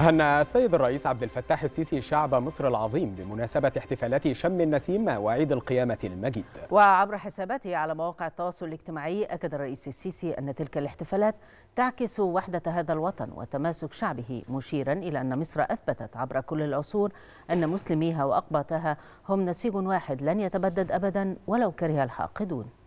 هنأ السيد الرئيس عبد الفتاح السيسي شعب مصر العظيم بمناسبة احتفالات شم النسيم وعيد القيامة المجيد وعبر حساباته على مواقع التواصل الاجتماعي أكد الرئيس السيسي أن تلك الاحتفالات تعكس وحدة هذا الوطن وتماسك شعبه مشيرا إلى أن مصر أثبتت عبر كل العصور أن مسلميها وأقباطها هم نسيج واحد لن يتبدد أبدا ولو كره الحاقدون